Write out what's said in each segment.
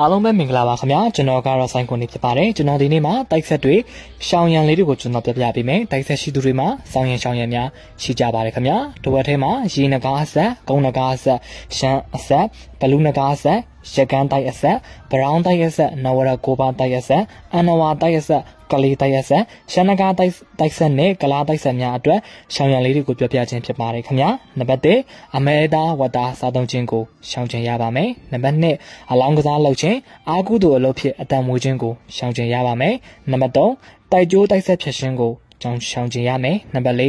အားလုံးပဲမင်္ဂလာပါခင်ဗျာကျွန်တော်ကတော့ဆိုင်ကွန်နေဖြစ်ပါတယ်ကျွန်တော်ဒီနေ့မှာတိုက်ဆက်တွေရှောင်းရံလေးတွေကိုကျွန်တော်ပြပြပေးမယ်တိုက်ဆက်ရှိသူတွေမှာစောင်းရံရှောင်းရံများရှိကြပါတယ်ခင်ဗျာတစ်ဝက်ထဲမှာရေနဂါးဆက်၊ဂုံနဂါးဆက်၊ရှမ်းအဆက်၊ဘလူးနဂါးဆက်ရကန်းတိုက်အဆက်၊ဘရောင်းတိုက်အဆက်၊နဝရကိုပါတိုက်အဆက်၊အန်နဝါတိုက်အဆက်ကလေးတိုက်ရက်ဆက်ရှန်နဂါတိုက်တိုက်ဆက်နဲ့ကလားတိုက်ဆက်များအတွက်ရှောင်ရံလေးတွေကိုပြောပြခြင်းဖြစ်ပါတယ်ခင်ဗျာနံပါတ်1အမေဒါဝတာစားသုံးခြင်းကိုရှောင်ကျဉ်ရပါမယ်နံပါတ်2အလောင်းကစားလုပ်ခြင်းအာကုသို့အလုပ်ဖြစ်အတန်မွေးခြင်းကိုရှောင်ကျဉ်ရပါမယ်နံပါတ်3တိုက်ကြိုးတိုက်ဆက်ဖြစ်ခြင်းကိုကြောင်းရှောင်ကျင်ရမယ်နံပါတ်၄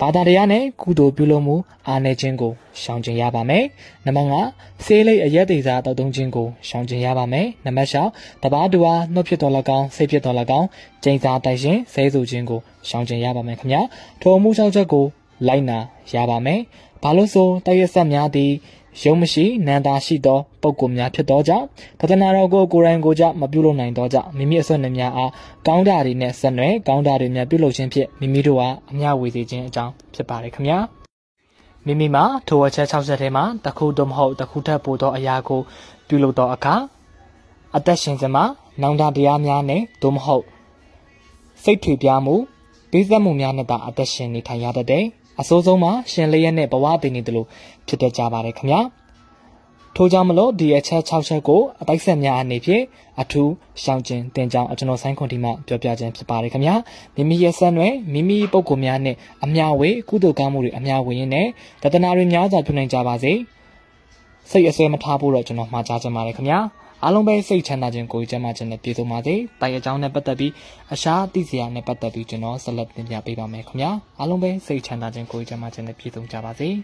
ဘာသာတရားနဲ့ကုသိုလ်ပြုလုပ်မှုအားနည်းခြင်းကိုရှောင်ကျင်ရပါမယ်နံပါတ်၅ဆေးလိပ်အရက်သေးစားတောက်သုံးခြင်းကိုရှောင်ကျင်ရပါမယ်နံပါတ်၆တဘာတူအားနှုတ်ဖြစ်တော်၎င်းစိတ်ဖြစ်တော်၎င်းကျိန်စာတိုက်ရှင်ဆဲဆိုခြင်းကိုရှောင်ကျင်ရပါမယ်ခင်ဗျာထိုမှုရှောင်ချက်ကိုလိုက်နာရပါမယ်ဘာလို့ဆိုတိုက်ရက်ဆက်များသည့်ယုံမရှိနန္တာရှိသောပုဂ္ဂိုလ်များဖြစ်သောကြောင့်သဒ္ဒနာတော်ကိုကိုယ်တိုင်ကိုယ်ကြမပြုလုပ်နိုင်သောကြောင့်မိမိအစွမ်းနှများအားကောင်းတာတွေနဲ့ဆက်နွယ်ကောင်းတာတွေများပြုလုပ်ခြင်းဖြင့်မိမိတို့အားအမျှဝေစေခြင်းအကြောင်းဖြစ်ပါれခင်ဗျာမိမိမှာထိုအချက်60ထဲမှာတစ်ခုတော့မဟုတ်တစ်ခုထပ်ပိုသောအရာကိုပြုလုပ်သောအခါအသက်ရှင်စမှာနောင်တတရားများနဲ့သို့မဟုတ်စိတ်ထွေပြားမှုပေးသက်မှုများနဲ့သာအသက်ရှင်နေထိုင်ရတတ်တယ်အစိုးဆုံးမှာရှင်လျက်နဲ့ဘဝတည်နေတယ်လို့ဖြစ်တတ်ကြပါတယ်ခင်ဗျာထို့ကြောင့်မလို့ဒီအချက်6ချက်ကိုအပိုက်ဆက်များအနေဖြင့်အထူးရှောင်ကျဉ်တင်ကြောင်းကျွန်တော်ဆိုင်းခွန်ဒီမှာပြောပြခြင်းဖြစ်ပါတယ်ခင်ဗျာမိမိရဲ့ဆက်နွယ်မိမိပုံကိုများနဲ့အမြဝေကုသိုလ်ကောင်းမှုတွေအမြဝေရင်းနဲ့တဒနာတွေများစွာပြုနိုင်ကြပါစေစိတ်အစွဲမထားဖို့တော့ကျွန်တော်မှာကြားချင်ပါတယ်ခင်ဗျာအားလုံးပဲစိတ်ချမ်းသာခြင်းကိုယ်ကျန်းမာခြင်းနဲ့ပြည့်စုံပါစေ။တိုင်အကြောင်းနဲ့ပတ်သက်ပြီးအရှားသိစရာနဲ့ပတ်သက်ပြီးကျွန်တော်ဆက်လက်တင်ပြပေးပါမယ်ခင်ဗျာ။အားလုံးပဲစိတ်ချမ်းသာခြင်းကိုယ်ကျန်းမာခြင်းနဲ့ပြည့်စုံကြပါစေ။